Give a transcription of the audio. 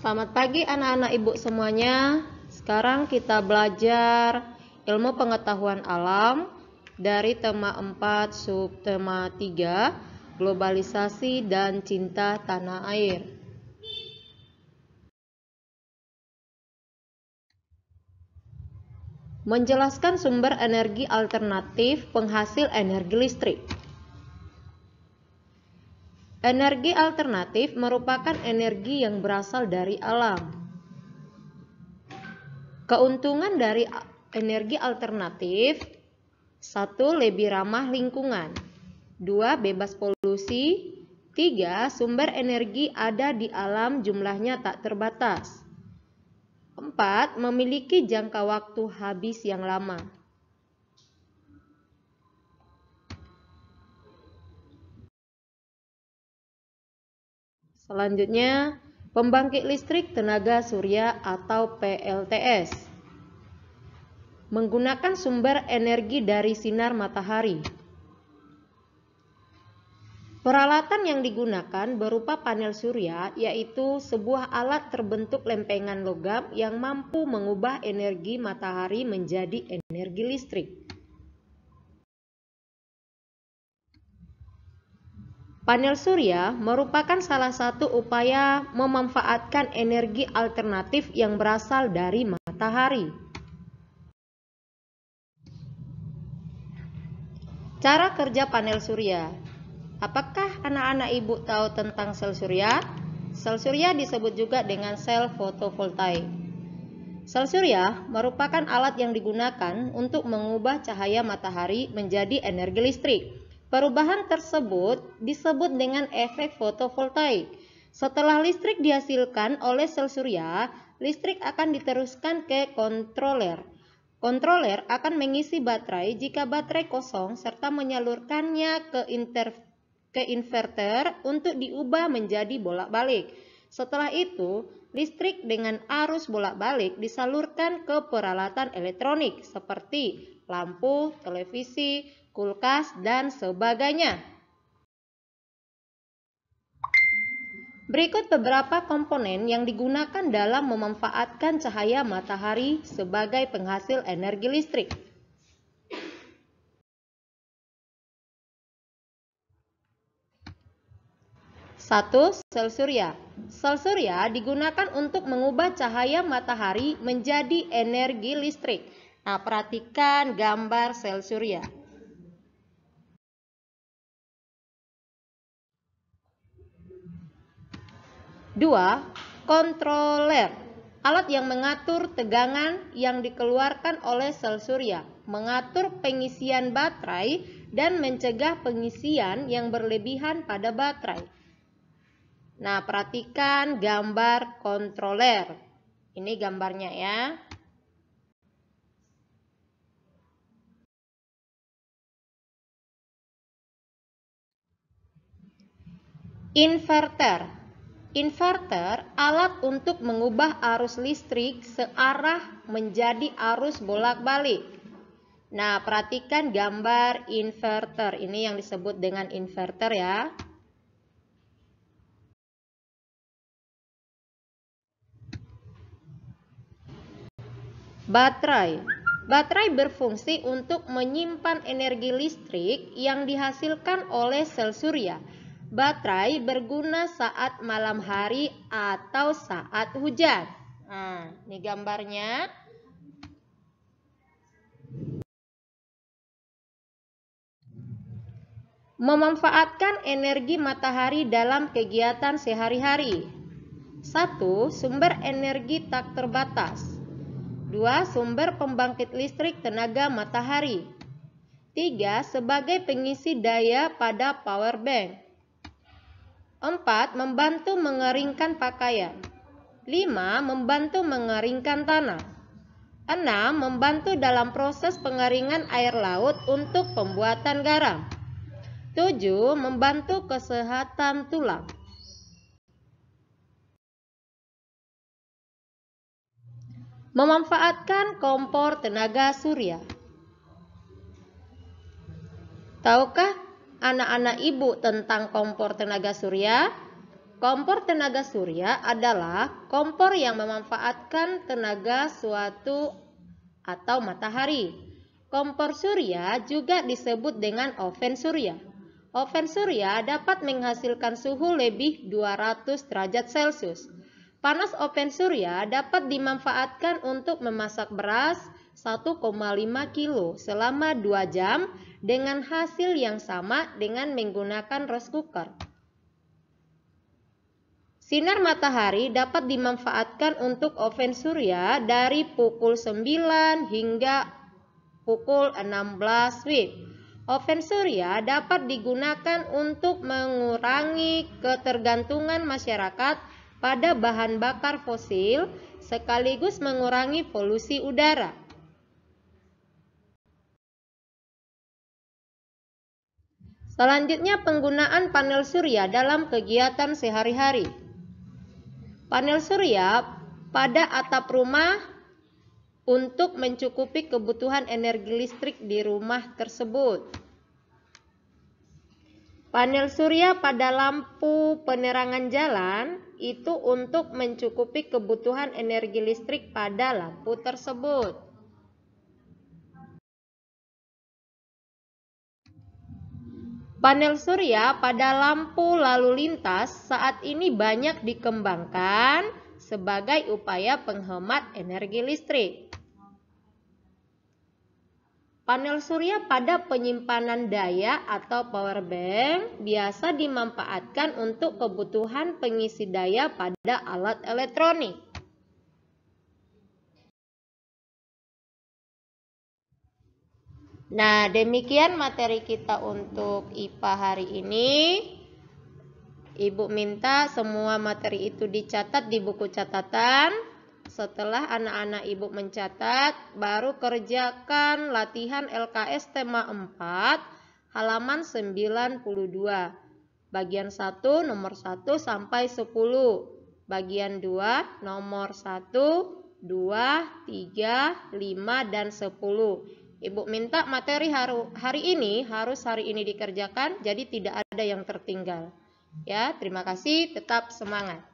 Selamat pagi anak-anak ibu semuanya. Sekarang kita belajar ilmu pengetahuan alam dari tema 4 subtema 3 globalisasi dan cinta tanah air. Menjelaskan sumber energi alternatif penghasil energi listrik. Energi alternatif merupakan energi yang berasal dari alam. Keuntungan dari energi alternatif satu, Lebih ramah lingkungan dua, Bebas polusi tiga, Sumber energi ada di alam jumlahnya tak terbatas empat, Memiliki jangka waktu habis yang lama Selanjutnya, pembangkit listrik tenaga surya atau PLTS menggunakan sumber energi dari sinar matahari. Peralatan yang digunakan berupa panel surya, yaitu sebuah alat terbentuk lempengan logam yang mampu mengubah energi matahari menjadi energi listrik. Panel surya merupakan salah satu upaya memanfaatkan energi alternatif yang berasal dari matahari. Cara kerja panel surya Apakah anak-anak ibu tahu tentang sel surya? Sel surya disebut juga dengan sel fotovoltaik. Sel surya merupakan alat yang digunakan untuk mengubah cahaya matahari menjadi energi listrik Perubahan tersebut disebut dengan efek fotovoltaik. Setelah listrik dihasilkan oleh sel surya, listrik akan diteruskan ke kontroler. Kontroler akan mengisi baterai jika baterai kosong serta menyalurkannya ke, inter ke inverter untuk diubah menjadi bolak-balik. Setelah itu, listrik dengan arus bolak-balik disalurkan ke peralatan elektronik seperti lampu, televisi, kulkas, dan sebagainya. Berikut beberapa komponen yang digunakan dalam memanfaatkan cahaya matahari sebagai penghasil energi listrik. Satu, sel surya. Sel surya digunakan untuk mengubah cahaya matahari menjadi energi listrik. Nah, perhatikan gambar sel surya. 2. kontroler, Alat yang mengatur tegangan yang dikeluarkan oleh sel surya, mengatur pengisian baterai, dan mencegah pengisian yang berlebihan pada baterai. Nah, perhatikan gambar kontroler, Ini gambarnya ya. Inverter Inverter, alat untuk mengubah arus listrik searah menjadi arus bolak-balik. Nah, perhatikan gambar inverter. Ini yang disebut dengan inverter ya. Baterai. Baterai berfungsi untuk menyimpan energi listrik yang dihasilkan oleh sel surya. Baterai berguna saat malam hari atau saat hujan. Nah, ini gambarnya. Memanfaatkan energi matahari dalam kegiatan sehari-hari. 1. Sumber energi tak terbatas. Dua, Sumber pembangkit listrik tenaga matahari. Tiga, Sebagai pengisi daya pada power bank. 4. Membantu mengeringkan pakaian. 5. Membantu mengeringkan tanah. 6. Membantu dalam proses pengeringan air laut untuk pembuatan garam. 7. Membantu kesehatan tulang. Memanfaatkan kompor tenaga surya. Tahukah anak-anak ibu tentang kompor tenaga surya? Kompor tenaga surya adalah kompor yang memanfaatkan tenaga suatu atau matahari. Kompor surya juga disebut dengan oven surya. Oven surya dapat menghasilkan suhu lebih 200 derajat Celcius. Panas oven surya dapat dimanfaatkan untuk memasak beras 1,5 kg selama 2 jam dengan hasil yang sama dengan menggunakan rice cooker. Sinar matahari dapat dimanfaatkan untuk oven surya dari pukul 9 hingga pukul 16 WIB. Oven surya dapat digunakan untuk mengurangi ketergantungan masyarakat pada bahan bakar fosil sekaligus mengurangi polusi udara. Selanjutnya penggunaan panel surya dalam kegiatan sehari-hari. Panel surya pada atap rumah untuk mencukupi kebutuhan energi listrik di rumah tersebut. Panel surya pada lampu penerangan jalan itu untuk mencukupi kebutuhan energi listrik pada lampu tersebut. Panel surya pada lampu lalu lintas saat ini banyak dikembangkan sebagai upaya penghemat energi listrik. Panel surya pada penyimpanan daya atau power bank biasa dimanfaatkan untuk kebutuhan pengisi daya pada alat elektronik. Nah, demikian materi kita untuk IPA hari ini. Ibu minta semua materi itu dicatat di buku catatan. Setelah anak-anak ibu mencatat, baru kerjakan latihan LKS tema 4, halaman 92. Bagian 1, nomor 1 sampai 10. Bagian 2, nomor 1, 2, 3, 5, dan 10. Ibu minta materi haru, hari ini harus hari ini dikerjakan, jadi tidak ada yang tertinggal. Ya, terima kasih, tetap semangat.